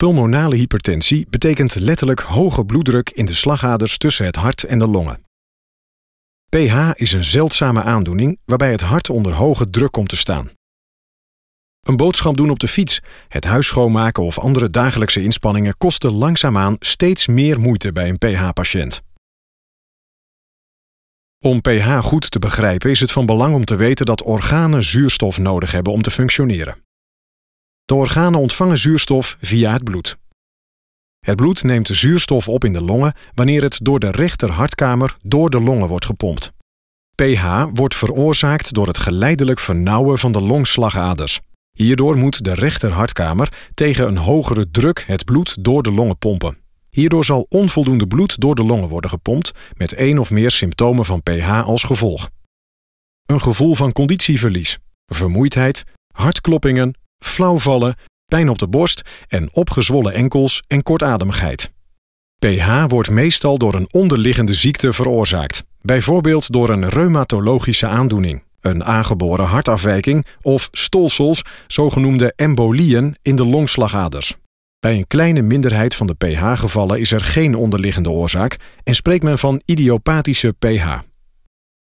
Pulmonale hypertensie betekent letterlijk hoge bloeddruk in de slagaders tussen het hart en de longen. PH is een zeldzame aandoening waarbij het hart onder hoge druk komt te staan. Een boodschap doen op de fiets, het huis schoonmaken of andere dagelijkse inspanningen kosten langzaamaan steeds meer moeite bij een PH-patiënt. Om pH goed te begrijpen is het van belang om te weten dat organen zuurstof nodig hebben om te functioneren. De organen ontvangen zuurstof via het bloed. Het bloed neemt zuurstof op in de longen wanneer het door de rechter hartkamer door de longen wordt gepompt. pH wordt veroorzaakt door het geleidelijk vernauwen van de longslagaders. Hierdoor moet de rechterhartkamer tegen een hogere druk het bloed door de longen pompen. Hierdoor zal onvoldoende bloed door de longen worden gepompt, met één of meer symptomen van pH als gevolg. Een gevoel van conditieverlies, vermoeidheid, hartkloppingen, flauwvallen, pijn op de borst en opgezwollen enkels en kortademigheid. PH wordt meestal door een onderliggende ziekte veroorzaakt, bijvoorbeeld door een reumatologische aandoening, een aangeboren hartafwijking of stolsels, zogenoemde embolieën in de longslagaders. Bij een kleine minderheid van de pH-gevallen is er geen onderliggende oorzaak en spreekt men van idiopathische pH.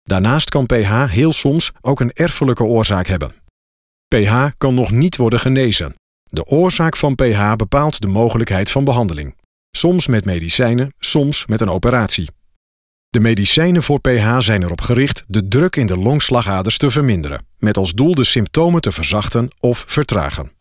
Daarnaast kan pH heel soms ook een erfelijke oorzaak hebben pH kan nog niet worden genezen. De oorzaak van pH bepaalt de mogelijkheid van behandeling. Soms met medicijnen, soms met een operatie. De medicijnen voor pH zijn erop gericht de druk in de longslagaders te verminderen, met als doel de symptomen te verzachten of vertragen.